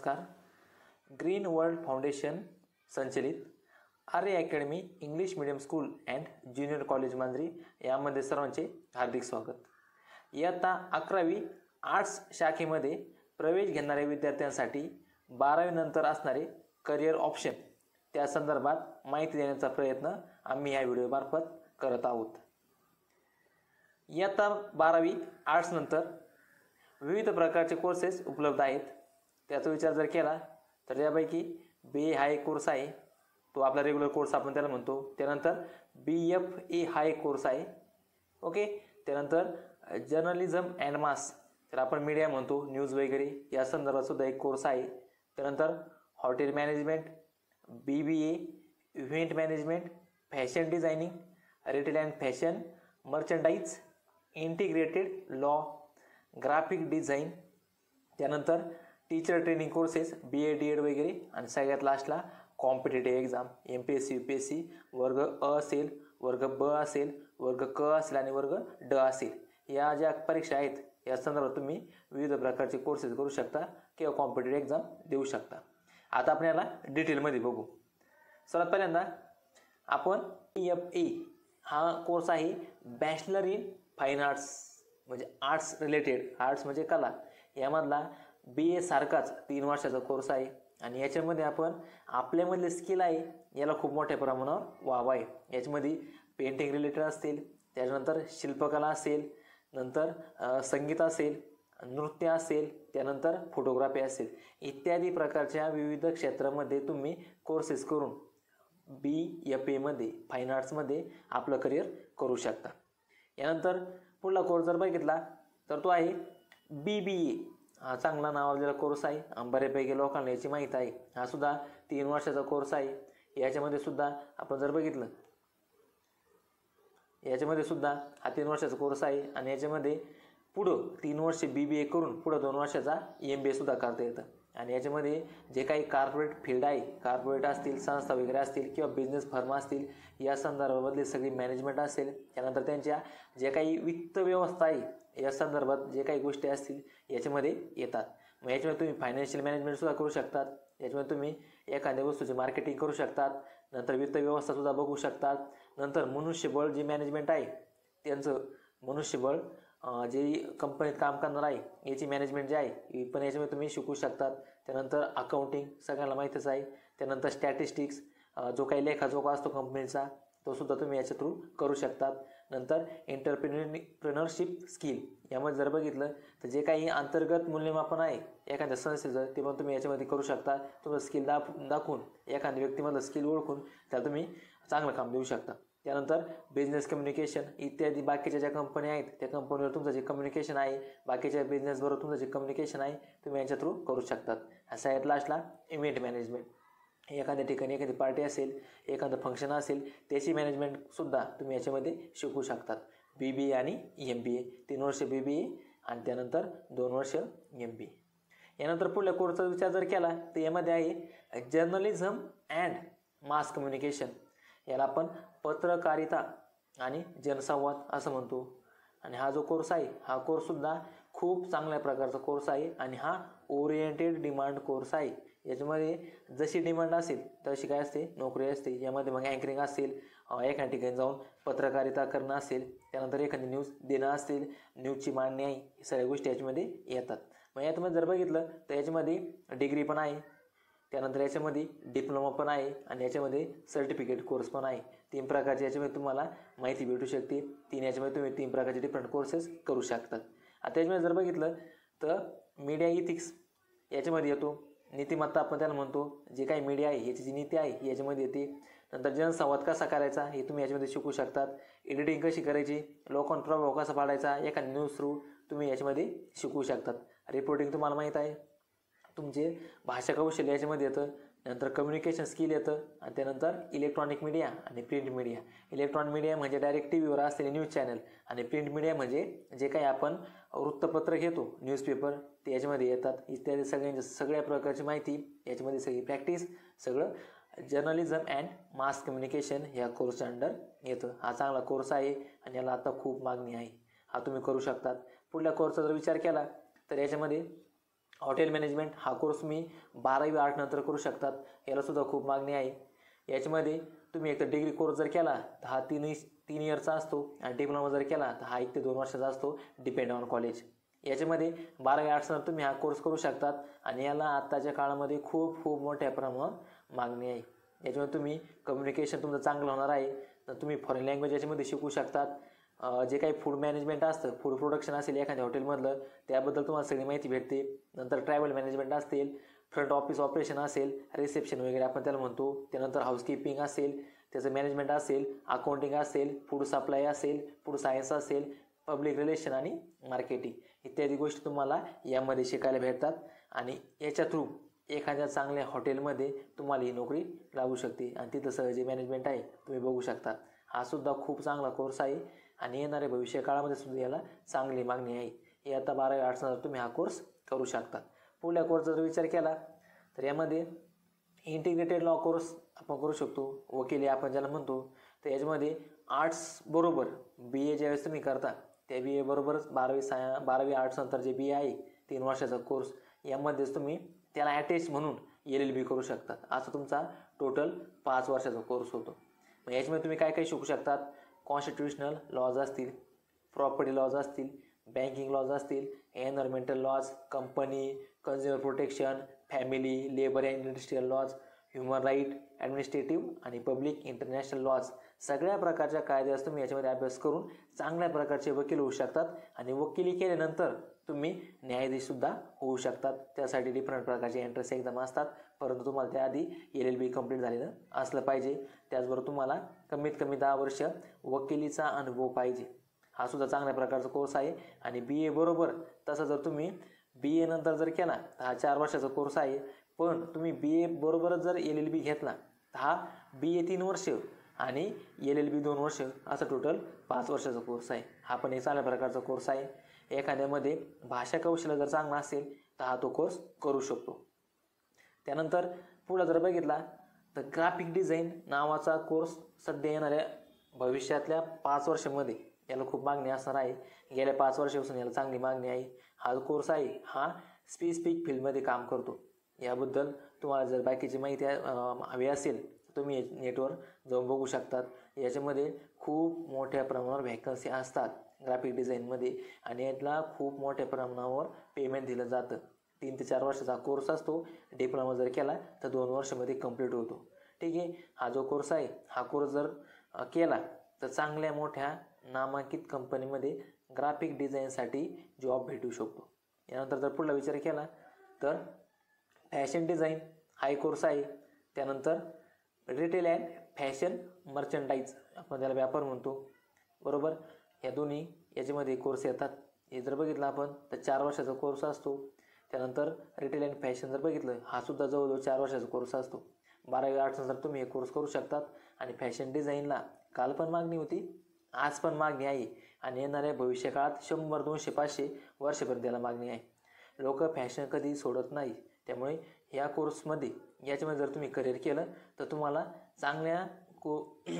नमस्कार green world foundation संचलित Arya academy English medium school and junior college Manjari यामध्ये सर्वांचे हार्दिक स्वागत इयत्ता अकरावी आर्ट्स शाखेमध्ये प्रवेश घेणाऱ्या विद्यार्थ्यांसाठी बारावीनंतर असणारे करिअर ऑप्शन त्या संदर्भात माहिती देण्याचा प्रयत्न आम्ही ह्या व्हिडिओमार्फत करत आहोत इयत्ता बारावी आर्ट्सनंतर विविध प्रकारचे कोर्सेस उपलब्ध आहेत त्याचा विचार जर केला तर त्यापैकी बी ए हा एक कोर्स आहे तो आपला रेग्युलर कोर्स आपण त्याला म्हणतो त्यानंतर बी एफ ए हा एक कोर्स आहे ओके त्यानंतर जर्नलिझम अँड मास तर आपण मीडिया म्हणतो न्यूज वगैरे या संदर्भात सुद्धा एक कोर्स आहे त्यानंतर hotel management B B A event management fashion designing retail and fashion merchandise integrated law graphic design त्यानंतर teacher training courses B A D Ed वगैरे आणि सगळ्यात लास्टला competitive exam M P S C U P S C वर्ग अ असेल वर्ग ब असेल वर्ग क असेल आणि वर्ग ड असेल या ज्या परीक्षा आहेत या संदर्भात तुम्ही विविध प्रकारचे कोर्सेस करू शकता किंवा कॉम्पिटेटिव्ह एक्झाम देऊ शकता आता आपण याला डिटेलमध्ये बघू सर्वात पहिल्यांदा आपण ई एफ ए हा कोर्स आहे बॅचलर इन फाईन आर्ट्स म्हणजे आर्ट्स रिलेटेड आर्ट्स म्हणजे कला यामधला बी ए सारखाच तीन वर्षाचा कोर्स आहे आणि याच्यामध्ये आपण आपल्यामधले स्किल आहे याला खूप मोठ्या प्रमाणावर वाव आहे याच्यामध्ये पेंटिंग रिलेटेड असतील त्याच्यानंतर शिल्पकला असेल नंतर संगीत असेल नृत्य असेल त्यानंतर फोटोग्राफी असेल इत्यादी प्रकारच्या विविध क्षेत्रामध्ये तुम्ही कोर्सेस करून बी एफ एमध्ये फाईन आर्ट्समध्ये आपलं करिअर करू शकता यानंतर पुढला कोर्स जर बघितला तर तो आहे बी बी ए चांगला नावाजलेला कोर्स आहे बऱ्यापैकी लोकांना याची माहिती आहे हा सुद्धा तीन वर्षाचा कोर्स आहे याच्यामध्ये सुद्धा आपण जर बघितलं याच्यामध्ये सुद्धा हा तीन वर्षाचा कोर्स आहे आणि याच्यामध्ये पुढं तीन वर्षे बी बी ए करून पुढं दोन वर्षाचा एम बी ए सुद्धा करता येतं आणि याच्यामध्ये जे काही कार्पोरेट फील्ड आहे कार्पोरेट असतील संस्था वगैरे असतील किंवा बिझनेस फर्म असतील या संदर्भामधली सगळी मॅनेजमेंट असेल त्यानंतर त्यांच्या जे काही वित्त व्यवस्था आहे या संदर्भात जे काही गोष्टी असतील याच्यामध्ये येतात मग याच्यामध्ये तुम्ही फायनान्शियल मॅनेजमेंटसुद्धा करू शकतात याच्यामध्ये तुम्ही एखाद्या वस्तूची मार्केटिंग करू शकतात नंतर वित्त व्यवस्थासुद्धा बघू शकतात नंतर मनुष्यबळ जे मॅनेजमेंट आहे त्यांचं मनुष्यबळ जे कंपनीत काम करणार आहे याची मॅनेजमेंट जे आहे पण याच्यामध्ये तुम्ही शिकू शकतात त्यानंतर अकाउंटिंग सगळ्यांना माहितीच आहे त्यानंतर स्टॅटिस्टिक्स जो काही लेखाजोखा असतो कंपनीचा तो सुद्धा तुम्ही याच्या थ्रू करू शकतात नंतर एंटरप्रिन्युनिप्रनरशिप स्किल यामध्ये जर बघितलं तर जे काही अंतर्गत मूल्यमापन आहे एखाद्या संस्थेचं ते पण तुम्ही याच्यामध्ये करू शकता तुमचं स्किल दाख दाखवून एखाद्या व्यक्तीमधलं स्किल ओळखून त्याला तुम्ही चांगलं काम देऊ शकता त्यानंतर बिझनेस कम्युनिकेशन इत्यादी बाकीच्या ज्या कंपन्या आहेत त्या कंपनीवर तुमचं जे कम्युनिकेशन आहे बाकीच्या बिझनेसबरोबर तुमचं जे कम्युनिकेशन आहे तुम्ही यांच्या थ्रू करू शकतात असा आहेत लास्टला इव्हेंट मॅनेजमेंट एखाद्या ठिकाणी एखादी पार्टी असेल एखादं फंक्शन असेल त्याची मॅनेजमेंटसुद्धा तुम्ही याच्यामध्ये शिकू शकतात बी बी ए आणि एम बी ए तीन वर्ष बी बी ए आणि त्यानंतर दोन वर्ष एम बी ए यानंतर पुढल्या कोर्सचा विचार जर केला तर यामध्ये आहे जर्नलिझम अँड मास कम्युनिकेशन याला आपण पत्रकारिता आणि जनसंवाद असं म्हणतो आणि हा जो कोर्स आहे हा कोर्ससुद्धा खूप चांगल्या प्रकारचा कोर्स आहे आणि हा ओरिएंटेड डिमांड कोर्स आहे याच्यामध्ये जशी डिमांड असेल तशी काय असते नोकरी असते यामध्ये मग अँकरिंग असेल एखाद्या ठिकाणी जाऊन पत्रकारिता करणं असेल त्यानंतर एखादी न्यूज देणं असेल न्यूजची मांडणी आहे सगळ्या गोष्टी याच्यामध्ये येतात मग याच्यामध्ये जर बघितलं तर याच्यामध्ये डिग्री पण आहे त्यानंतर याच्यामध्ये डिप्लोमा पण आहे आणि याच्यामध्ये सर्टिफिकेट कोर्स पण आहे तीन प्रकारचे याच्यामध्ये तुम्हाला माहिती भेटू शकते तीन याच्यामध्ये तुम्ही तीन प्रकारचे डिफरंट कोर्सेस करू शकतात आता याच्यामध्ये जर बघितलं तर मीडिया इथिक्स याच्यामध्ये येतो नीतिमत्ता आपण त्याला म्हणतो जे काही मीडिया आहे याची जी नीती आहे याच्यामध्ये येते नंतर जनसंवाद कसा करायचा हे तुम्ही याच्यामध्ये शिकू शकतात एडिटिंग कशी करायची प्रभाव कसा पाडायचा एखादा न्यूज थ्रू तुम्ही याच्यामध्ये शिकू शकतात रिपोर्टिंग तुम्हाला माहीत आहे तुमचे भाषा कौशल्य याच्यामध्ये येतं नंतर कम्युनिकेशन स्किल येतं आणि त्यानंतर इलेक्ट्रॉनिक मीडिया आणि प्रिंट मीडिया इलेक्ट्रॉनिक मीडिया म्हणजे डायरेक्ट टी व्हीवर असलेले न्यूज चॅनल आणि प्रिंट मीडिया म्हणजे जे काही आपण वृत्तपत्र घेतो न्यूजपेपर ते याच्यामध्ये येतात इत्यादी सगळ्यांच्या सगळ्या प्रकारची माहिती याच्यामध्ये सगळी प्रॅक्टिस सगळं जर्नलिझम अँड मास कम्युनिकेशन ह्या कोर्सच्या अंडर येतं हा चांगला कोर्स आहे आणि याला आता खूप मागणी आहे हा तुम्ही करू शकतात पुढल्या कोर्सचा जर विचार केला तर याच्यामध्ये हॉटेल मॅनेजमेंट हा कोर्स मी बारावी नंतर करू शकतात यालासुद्धा खूप मागणी आहे याच्यामध्ये तुम्ही एक तर डिग्री कोर्स जर केला तर हा तीन तीन इयरचा असतो आणि डिप्लोमा जर केला तर हा एक ते दोन वर्षाचा असतो डिपेंड ऑन कॉलेज याच्यामध्ये बारावी नंतर तुम्ही हा कोर्स करू शकतात आणि याला आत्ताच्या काळामध्ये खूप खूप मोठ्या प्रमाणावर मागणी आहे याच्यामध्ये तुम्ही कम्युनिकेशन तुमचं चांगलं होणार आहे तर तुम्ही फॉरेन लँग्वेज याच्यामध्ये शिकू शकतात जे काही फूड मॅनेजमेंट असतं फूड प्रोडक्शन असेल एखाद्या हॉटेलमधलं त्याबद्दल तुम्हाला सगळी माहिती भेटते नंतर ट्रॅव्हल मॅनेजमेंट असतील फ्रंट ऑफिस ऑपरेशन असेल रिसेप्शन वगैरे आपण त्याला म्हणतो त्यानंतर हाऊसकीपिंग असेल त्याचं मॅनेजमेंट असेल अकाउंटिंग असेल फूड सप्लाय असेल फूड सायन्स असेल पब्लिक रिलेशन आणि मार्केटिंग इत्यादी गोष्टी तुम्हाला यामध्ये शिकायला भेटतात आणि याच्या थ्रू एखाद्या चांगल्या हॉटेलमध्ये तुम्हाला ही नोकरी लागू शकते आणि तिथं जे मॅनेजमेंट आहे तुम्ही बघू शकता हा सुद्धा खूप चांगला कोर्स आहे आणि येणाऱ्या भविष्य काळामध्ये सुद्धा याला चांगली मागणी आहे हे आता बारावी आर्ट्सनंतर तुम्ही हा कोर्स करू शकता पुढल्या कोर्सचा जर विचार केला तर यामध्ये इंटिग्रेटेड लॉ कोर्स आपण करू शकतो वकिली आपण ज्याला म्हणतो तर याच्यामध्ये बरोबर बी ए ज्यावेळेस तुम्ही करता त्या बी एबरोबरच बारावी साय बारावी आर्ट्सनंतर जे बी ए आहे तीन वर्षाचा कोर्स यामध्येच तुम्ही त्याला अटॅच म्हणून एल एल बी करू शकतात असा तुमचा टोटल पाच वर्षाचा कोर्स होतो मग याच्यामध्ये तुम्ही काय काय शिकू शकतात कॉन्स्टिट्युशनल लॉज असतील प्रॉपर्टी लॉज असतील बँकिंग लॉज असतील environmental laws company consumer protection family labour and industrial laws human right administrative आणि पब्लिक इंटरनॅशनल लॉज सगळ्या प्रकारच्या कायद्यास तुम्ही याच्यामध्ये अभ्यास करून चांगल्या प्रकारचे वकील होऊ शकतात आणि वकिली केल्यानंतर तुम्ही न्यायाधीशसुद्धा होऊ शकतात त्यासाठी डिफरंट प्रकारचे एंट्रन्स एक्झाम असतात परंतु तुम्हाला त्याआधी एल एल बी कंप्लीट झालेलं असलं पाहिजे त्याचबरोबर तुम्हाला कमीत कमी दहा वर्ष वकिलीचा अनुभव पाहिजे हा सुद्धा चांगल्या प्रकारचा कोर्स आहे आणि बी ए बरोबर तसा जर तुम्ही बी ए नंतर जर केला तर हा चार वर्षाचा कोर्स आहे पण तुम्ही बी ए बरोबरच जर एल एल बी घेतला तर हा बी ए तीन वर्ष आणि एल एल बी दोन वर्ष असा टोटल पाच वर्षाचा कोर्स आहे हा पण एक चांगल्या प्रकारचा कोर्स आहे एखाद्यामध्ये भाषा कौशल्य जर चांगला असेल तर हा तो कोर्स करू शकतो त्यानंतर पुढं जर बघितला तर ग्राफिक डिझाईन नावाचा कोर्स सध्या येणाऱ्या भविष्यातल्या पाच वर्षामध्ये याला खूप मागणी असणार आहे गेल्या पाच वर्षापासून याला चांगली मागणी आहे हा कोर्स आहे हा स्पेसिफिक फील्डमध्ये काम करतो याबद्दल तुम्हाला जर बाकीची माहिती हवी असेल तुम्ही नेटवर जाऊन बघू शकतात याच्यामध्ये खूप मोठ्या प्रमाणावर व्हॅकन्सी असतात ग्राफिक डिझाईनमध्ये आणि यातला खूप मोठ्या प्रमाणावर पेमेंट दिलं जातं तीन ते चार वर्षाचा कोर्स असतो डिप्लोमा जर केला तर दोन वर्षामध्ये कंप्लीट होतो ठीक आहे हा जो कोर्स आहे हा कोर्स जर केला तर चांगल्या मोठ्या नामांकित कंपनीमध्ये ग्राफिक डिझाईनसाठी जॉब भेटू शकतो यानंतर जर पुढला विचार केला तर फॅशन डिझाईन हा एक कोर्स आहे त्यानंतर रिटेल अँड फॅशन मर्चंडाईज आपण त्याला व्यापार म्हणतो बरोबर ह्या दोन्ही याच्यामध्ये कोर्स येतात हे जर बघितलं आपण तर चार वर्षाचा कोर्स असतो त्यानंतर रिटेल अँड फॅशन जर बघितलं हा सुद्धा जवळजवळ चार वर्षाचा कोर्स असतो बारावी नंतर तुम्ही हे कोर्स करू शकतात आणि फॅशन डिझाईनला काल पण मागणी होती आज पण मागणी आहे आणि येणाऱ्या भविष्यकाळात शंभर दोनशे पाचशे वर्षभर याला मागणी आहे लोक फॅशन कधी सोडत नाही त्यामुळे ह्या कोर्समध्ये याच्यामध्ये जर तुम्ही करिअर केलं तर तुम्हाला चांगल्या को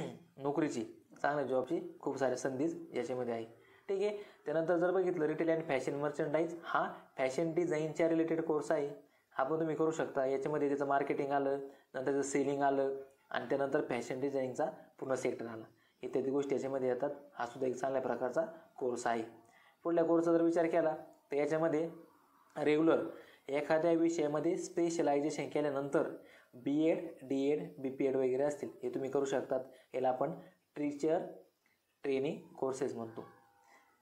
नोकरीची चांगल्या जॉबची खूप साऱ्या संधीच याच्यामध्ये आहे ठीक आहे त्यानंतर जर बघितलं रिटेल अँड फॅशन मर्चंडाईज हा फॅशन डिझाईनच्या रिलेटेड कोर्स आहे हा पण तुम्ही करू शकता याच्यामध्ये त्याचं मार्केटिंग आलं नंतर त्याचं सेलिंग आलं आणि त्यानंतर फॅशन डिझाईनचा पूर्ण सेक्टर आला इत्यादी गोष्टी याच्यामध्ये येतात हा सुद्धा एक चांगल्या प्रकारचा कोर्स आहे पुढल्या कोर्सचा जर विचार केला तर याच्यामध्ये रेग्युलर एखाद्या विषयामध्ये स्पेशलायझेशन केल्यानंतर B Ed D Ed B P Ed वगैरे असतील हे तुम्ही करू शकतात याला आपण टीचर ट्रेनिंग कोर्सेस म्हणतो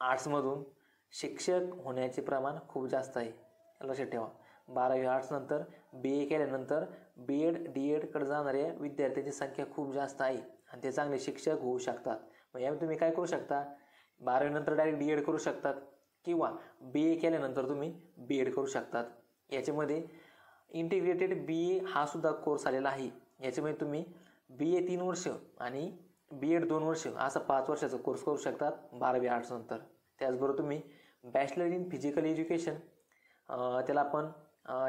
आर्ट्समधून शिक्षक होण्याचे प्रमाण खूप जास्त आहे लक्षात ठेवा बारावी आर्ट्सनंतर बी ए केल्यानंतर बी एड डी एडकडे जाणाऱ्या विद्यार्थ्यांची संख्या खूप जास्त आहे आणि ते चांगले शिक्षक होऊ शकतात मग यावेळी तुम्ही काय करू शकता बारावीनंतर डायरेक्ट डी एड करू शकतात किंवा बी ए केल्यानंतर तुम्ही बी एड करू शकतात याच्यामध्ये इंटिग्रेटेड बी ए हा सुद्धा कोर्स आलेला आहे याच्यामध्ये तुम्ही बी ए तीन वर्ष आणि बी एड दोन वर्ष असा पाच वर्षाचा कोर्स करू शकतात बारावी आर्ट्स नंतर त्याचबरोबर तुम्ही बॅचलर इन फिजिकल एज्युकेशन त्याला आपण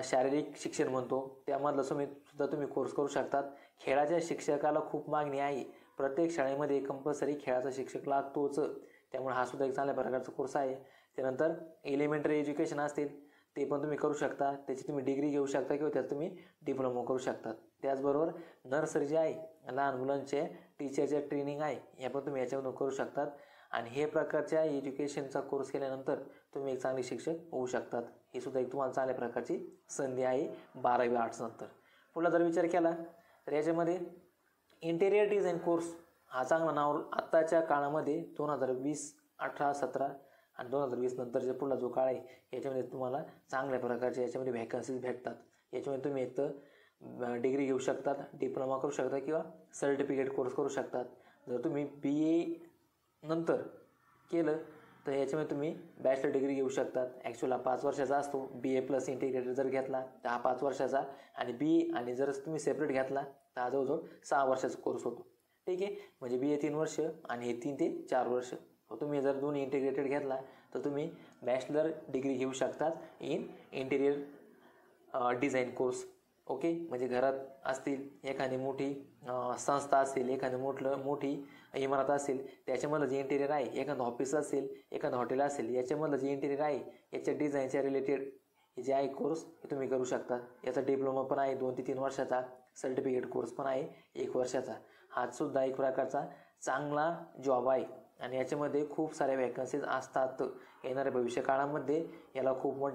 शारीरिक शिक्षण म्हणतो त्यामधला तुम्ही सुद्धा तुम्ही कोर्स करू शकतात खेळाच्या शिक्षकाला खूप मागणी आहे प्रत्येक शाळेमध्ये कंपल्सरी खेळाचा शिक्षक लागतोच त्यामुळे हा सुद्धा एक चांगल्या प्रकारचा कोर्स आहे त्यानंतर एलिमेंटरी एज्युकेशन असतील ते पण तुम्ही करू शकता त्याची तुम्ही डिग्री घेऊ शकता किंवा त्यात तुम्ही डिप्लोमा करू शकता त्याचबरोबर नर्सरी जे आहे लहान मुलांचे टीचरचे ट्रेनिंग आहे या पण तुम्ही याच्यामधून करू शकतात आणि हे प्रकारच्या एज्युकेशनचा कोर्स केल्यानंतर तुम्ही एक चांगले शिक्षक होऊ शकतात ही सुद्धा एक तुम्हाला चांगल्या प्रकारची संधी आहे बारावी आर्ट्स नंतर पुढला जर विचार केला तर याच्यामध्ये इंटेरियर डिझाईन कोर्स हा चांगला नाव आत्ताच्या काळामध्ये दोन हजार वीस अठरा सतरा आणि दोन हजार वीस नंतरच्या पुढला जो काळ आहे याच्यामध्ये तुम्हाला चांगल्या प्रकारच्या याच्यामध्ये व्हॅकन्सीज भेटतात याच्यामध्ये तुम्ही एक तर डिग्री घेऊ शकतात डिप्लोमा करू शकता किंवा सर्टिफिकेट कोर्स करू शकतात जर तुम्ही बी ए नंतर केलं तर याच्यामध्ये तुम्ही बॅचलर डिग्री घेऊ शकतात ॲक्च्युअल हा पाच वर्षाचा असतो बी ए प्लस इंटिग्रेटेड जर घेतला तर हा पाच वर्षाचा आणि बी ए आणि जर तुम्ही सेपरेट घेतला तर हा जवळजवळ सहा वर्षाचा कोर्स होतो ठीक आहे म्हणजे बी ए तीन वर्ष आणि हे तीन ते चार वर्ष तुम्ही जर दोन्ही इंटिग्रेटेड घेतला तर तुम्ही बॅचलर डिग्री घेऊ शकतात in interior design course okay म्हणजे घरात असतील एखादी मोठी संस्था असेल एखादी मोठलं मोठी इमारत असेल त्याच्यामधलं जे इंटेरियर आहे एखादं ऑफिस असेल एखादं हॉटेल असेल याच्यामधलं जे इंटिरियर आहे याच्या डिझाईनच्या रिलेटेड जे आहे कोर्स हे तुम्ही करू शकता याचा डिप्लोमा पण आहे दोन ते तीन वर्षाचा सर्टिफिकेट कोर्स पण आहे एक वर्षाचा सुद्धा एक प्रकारचा चांगला जॉब आहे आणि याच्यामध्ये खूप साऱ्या वॅकन्सीज असतात येणाऱ्या भविष्य काळामध्ये याला खूप